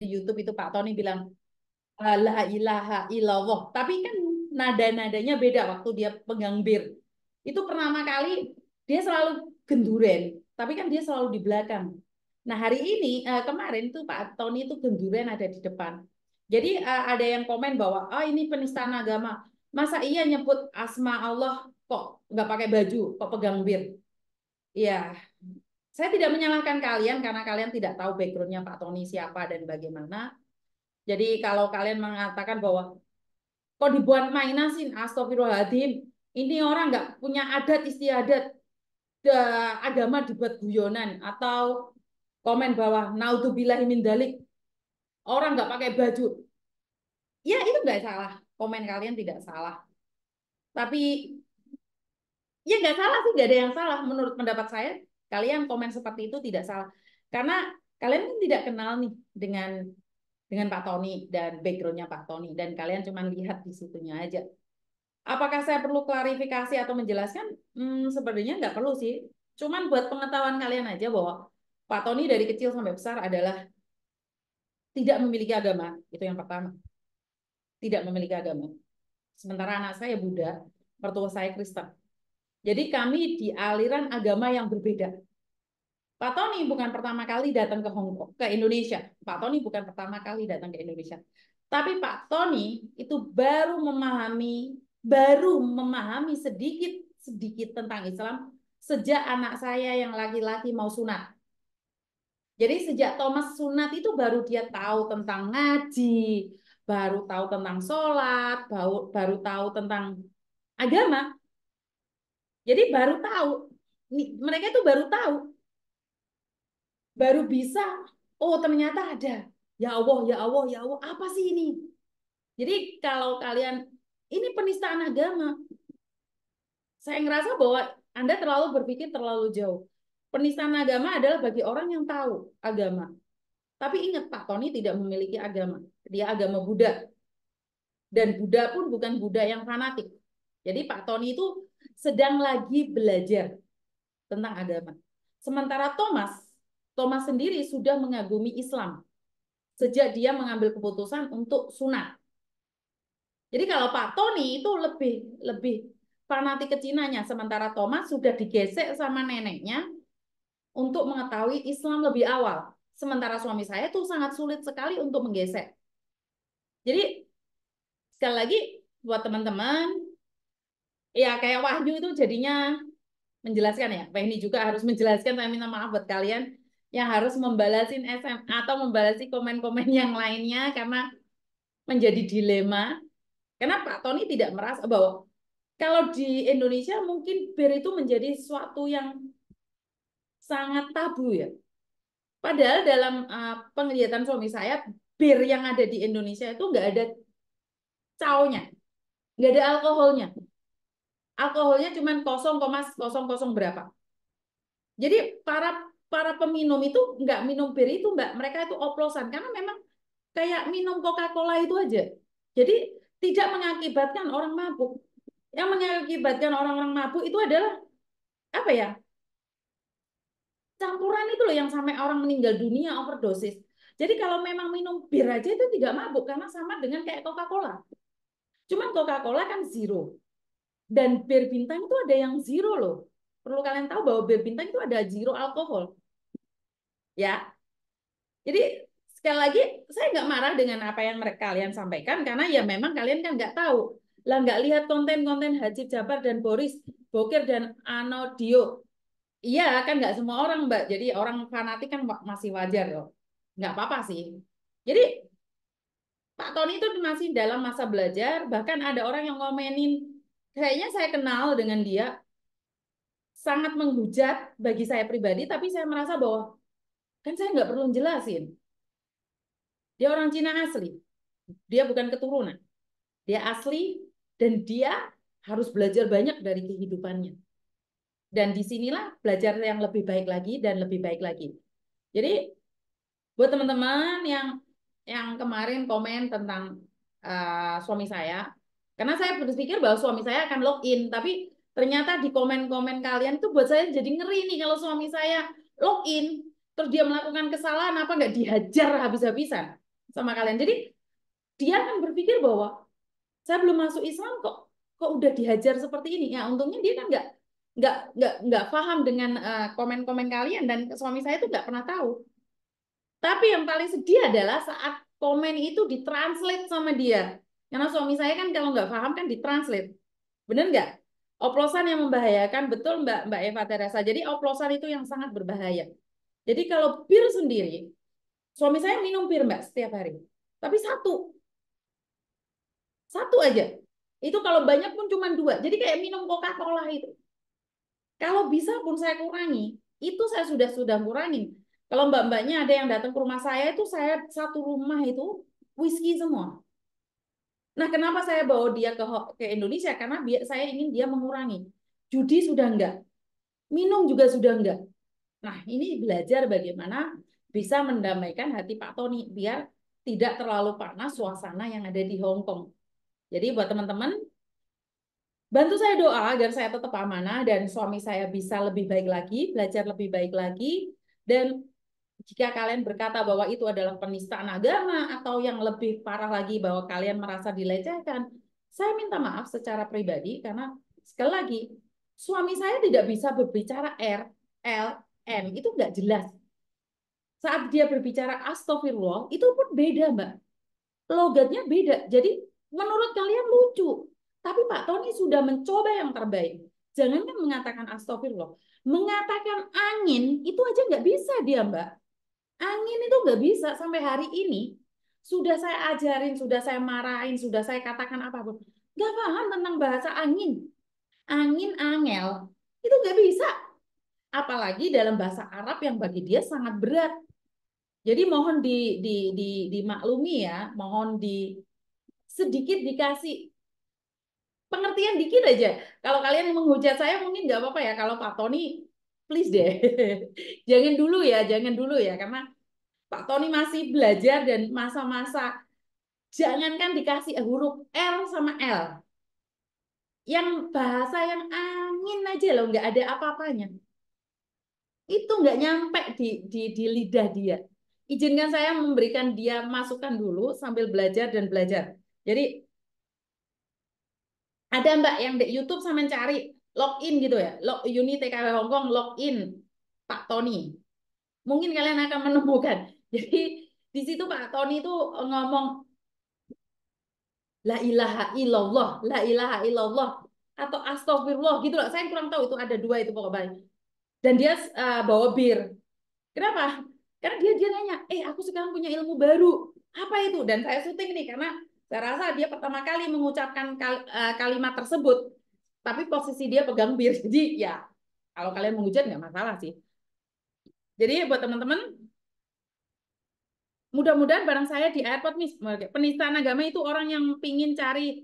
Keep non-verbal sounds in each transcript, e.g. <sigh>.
di YouTube itu Pak Tony bilang eh, la ilaha illallah. Tapi kan nada-nadanya beda waktu dia pegang bir. Itu pertama kali dia selalu genduren, tapi kan dia selalu di belakang. Nah hari ini eh, kemarin tuh Pak Tony itu genduren ada di depan. Jadi eh, ada yang komen bahwa oh ini penistaan agama. Masa iya nyebut asma Allah kok nggak pakai baju, kok pegang bir? Iya, saya tidak menyalahkan kalian karena kalian tidak tahu backgroundnya Pak Tony siapa dan bagaimana. Jadi kalau kalian mengatakan bahwa kok dibuat mainan sih, astagfirullahaladzim, ini orang nggak punya adat istiadat, agama dibuat guyonan, atau komen bahwa naudzubillahi min dalik, orang nggak pakai baju. Ya itu nggak salah, komen kalian tidak salah. Tapi ya nggak salah sih, nggak ada yang salah menurut pendapat saya. Kalian komen seperti itu tidak salah. Karena kalian kan tidak kenal nih dengan dengan Pak Tony dan backgroundnya Pak Tony dan kalian cuma lihat di situnya aja. Apakah saya perlu klarifikasi atau menjelaskan? Hmm, sebenarnya nggak perlu sih. Cuman buat pengetahuan kalian aja bahwa Pak Tony dari kecil sampai besar adalah tidak memiliki agama. Itu yang pertama. Tidak memiliki agama. Sementara anak saya Buddha, mertua saya Kristen. Jadi kami di aliran agama yang berbeda. Pak Tony bukan pertama kali datang ke Hong Kong, ke Indonesia. Pak Tony bukan pertama kali datang ke Indonesia. Tapi Pak Tony itu baru memahami, baru memahami sedikit sedikit tentang Islam sejak anak saya yang laki-laki mau sunat. Jadi sejak Thomas sunat itu baru dia tahu tentang ngaji, baru tahu tentang sholat, baru, baru tahu tentang agama jadi baru tahu, mereka itu baru tahu, baru bisa. Oh ternyata ada. Ya Allah, ya Allah, ya Allah. Apa sih ini? Jadi kalau kalian ini penistaan agama, saya ngerasa bahwa Anda terlalu berpikir terlalu jauh. Penistaan agama adalah bagi orang yang tahu agama. Tapi ingat Pak Tony tidak memiliki agama. Dia agama Buddha. Dan Buddha pun bukan Buddha yang fanatik. Jadi Pak Tony itu sedang lagi belajar tentang agama. Sementara Thomas, Thomas sendiri sudah mengagumi Islam sejak dia mengambil keputusan untuk sunat. Jadi kalau Pak Tony itu lebih lebih fanatik ke Cinanya, sementara Thomas sudah digesek sama neneknya untuk mengetahui Islam lebih awal. Sementara suami saya itu sangat sulit sekali untuk menggesek. Jadi sekali lagi buat teman-teman Iya, kayak wahyu itu jadinya menjelaskan ya. ini juga harus menjelaskan, saya minta maaf buat kalian yang harus membalasin SM atau membalasi komen-komen yang lainnya karena menjadi dilema. Karena Pak Tony tidak merasa bahwa kalau di Indonesia mungkin bir itu menjadi sesuatu yang sangat tabu ya. Padahal dalam uh, penglihatan suami saya, bir yang ada di Indonesia itu nggak ada caunya, nggak ada alkoholnya alkoholnya cuma 0,00 berapa. Jadi para para peminum itu nggak minum bir itu mbak, mereka itu oplosan karena memang kayak minum Coca-Cola itu aja. Jadi tidak mengakibatkan orang mabuk. Yang mengakibatkan orang-orang mabuk itu adalah apa ya? Campuran itu loh yang sampai orang meninggal dunia overdosis. Jadi kalau memang minum bir aja itu tidak mabuk karena sama dengan kayak Coca-Cola. Cuman Coca-Cola kan zero. Dan bir bintang itu ada yang zero loh. Perlu kalian tahu bahwa bir bintang itu ada zero alkohol. Ya. Jadi sekali lagi saya nggak marah dengan apa yang mereka kalian sampaikan karena ya memang kalian kan nggak tahu. Lah nggak lihat konten-konten Haji Jabar dan Boris Bokir dan Anodio. Iya kan nggak semua orang mbak. Jadi orang fanatik kan masih wajar loh. Nggak apa-apa sih. Jadi Pak Tony itu masih dalam masa belajar, bahkan ada orang yang ngomenin kayaknya saya kenal dengan dia sangat menghujat bagi saya pribadi, tapi saya merasa bahwa kan saya nggak perlu jelasin. Dia orang Cina asli, dia bukan keturunan, dia asli dan dia harus belajar banyak dari kehidupannya. Dan disinilah belajar yang lebih baik lagi dan lebih baik lagi. Jadi buat teman-teman yang yang kemarin komen tentang uh, suami saya, karena saya berpikir bahwa suami saya akan login, tapi ternyata di komen-komen kalian itu buat saya jadi ngeri nih kalau suami saya login, terus dia melakukan kesalahan apa nggak dihajar habis-habisan sama kalian. Jadi dia akan berpikir bahwa saya belum masuk Islam kok kok udah dihajar seperti ini. Ya untungnya dia kan nggak nggak nggak nggak paham dengan eh, komen-komen kalian dan suami saya itu nggak pernah tahu. Tapi yang paling sedih adalah saat komen itu ditranslate sama dia. Karena suami saya kan kalau nggak paham kan ditranslate. Bener nggak? Oplosan yang membahayakan, betul Mbak Mbak Eva Teresa. Jadi oplosan itu yang sangat berbahaya. Jadi kalau bir sendiri, suami saya minum bir Mbak setiap hari. Tapi satu. Satu aja. Itu kalau banyak pun cuma dua. Jadi kayak minum Coca-Cola itu. Kalau bisa pun saya kurangi, itu saya sudah sudah kurangin. Kalau mbak-mbaknya ada yang datang ke rumah saya itu saya satu rumah itu whisky semua. Nah, kenapa saya bawa dia ke ke Indonesia? Karena saya ingin dia mengurangi. Judi sudah enggak. Minum juga sudah enggak. Nah, ini belajar bagaimana bisa mendamaikan hati Pak Tony biar tidak terlalu panas suasana yang ada di Hong Kong. Jadi buat teman-teman bantu saya doa agar saya tetap amanah dan suami saya bisa lebih baik lagi, belajar lebih baik lagi dan jika kalian berkata bahwa itu adalah penistaan agama atau yang lebih parah lagi bahwa kalian merasa dilecehkan, saya minta maaf secara pribadi karena sekali lagi suami saya tidak bisa berbicara R, L, M itu nggak jelas. Saat dia berbicara astagfirullah itu pun beda mbak. Logatnya beda. Jadi menurut kalian lucu. Tapi Pak Tony sudah mencoba yang terbaik. Jangan kan mengatakan astagfirullah. Mengatakan angin itu aja nggak bisa dia mbak Angin itu nggak bisa sampai hari ini. Sudah saya ajarin, sudah saya marahin, sudah saya katakan apapun. Nggak paham tentang bahasa angin. Angin angel itu nggak bisa. Apalagi dalam bahasa Arab yang bagi dia sangat berat. Jadi mohon di, di, di, dimaklumi ya, mohon di sedikit dikasih pengertian dikit aja. Kalau kalian menghujat saya mungkin nggak apa-apa ya. Kalau Pak Tony please deh <laughs> jangan dulu ya jangan dulu ya karena Pak Tony masih belajar dan masa-masa jangankan dikasih huruf R sama L yang bahasa yang angin aja loh nggak ada apa-apanya itu nggak nyampe di, di, di lidah dia izinkan saya memberikan dia masukan dulu sambil belajar dan belajar jadi ada mbak yang di YouTube sama cari login gitu ya. Log Uni TKW Hongkong login Pak Tony. Mungkin kalian akan menemukan. <laughs> Jadi di situ Pak Tony itu eh, ngomong la ilaha illallah, la ilaha illallah atau astagfirullah gitu loh. Saya kurang tahu itu ada dua itu pokoknya. Dan dia uh, bawa bir. Kenapa? Karena dia dia nanya, "Eh, aku sekarang punya ilmu baru. Apa itu?" Dan saya syuting nih karena saya rasa dia pertama kali mengucapkan kal eh, kalimat tersebut tapi posisi dia pegang bir <laughs> jadi ya kalau kalian menghujat nggak masalah sih jadi buat teman-teman mudah-mudahan barang saya di airport mis penistaan agama itu orang yang pingin cari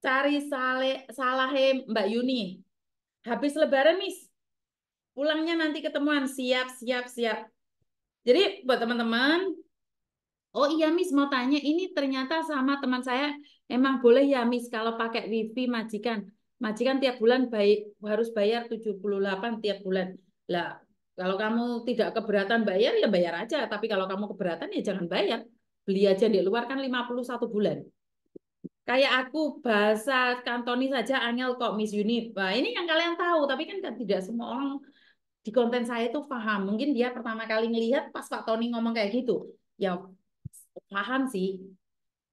cari sale salahe Mbak Yuni habis lebaran mis pulangnya nanti ketemuan siap siap siap jadi buat teman-teman oh iya mis mau tanya ini ternyata sama teman saya emang boleh ya mis kalau pakai wifi majikan majikan tiap bulan baik harus bayar 78 tiap bulan. Lah, kalau kamu tidak keberatan bayar ya bayar aja, tapi kalau kamu keberatan ya jangan bayar. Beli aja di luar kan 51 bulan. Kayak aku bahasa Kantoni saja angel kok Miss Unit. Nah, ini yang kalian tahu, tapi kan, kan tidak semua orang di konten saya itu paham. Mungkin dia pertama kali ngelihat pas Pak Tony ngomong kayak gitu. Ya paham sih.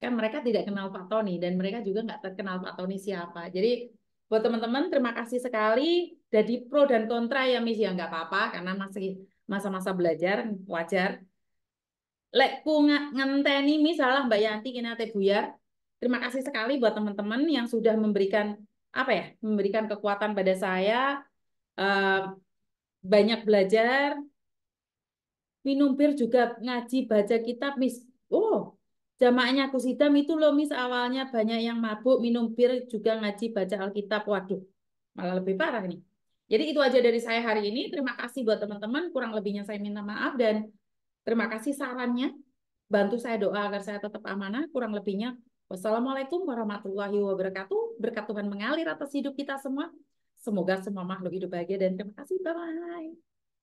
Kan mereka tidak kenal Pak Tony dan mereka juga nggak terkenal Pak Tony siapa. Jadi Buat teman-teman, terima kasih sekali. Jadi pro dan kontra ya, Miss. Ya, nggak apa-apa, karena masih masa-masa belajar, wajar. lekku ngenteni ngenteni misalnya Mbak Yanti kena buyar. Terima kasih sekali buat teman-teman yang sudah memberikan apa ya, memberikan kekuatan pada saya. Eh, banyak belajar, minum bir juga ngaji baca kitab, Miss. Oh, Jamaknya kusidam itu loh mis awalnya banyak yang mabuk, minum bir, juga ngaji, baca Alkitab. Waduh, malah lebih parah nih. Jadi itu aja dari saya hari ini. Terima kasih buat teman-teman. Kurang lebihnya saya minta maaf dan terima kasih sarannya. Bantu saya doa agar saya tetap amanah. Kurang lebihnya wassalamualaikum warahmatullahi wabarakatuh. Berkat Tuhan mengalir atas hidup kita semua. Semoga semua makhluk hidup bahagia dan terima kasih. Bye-bye.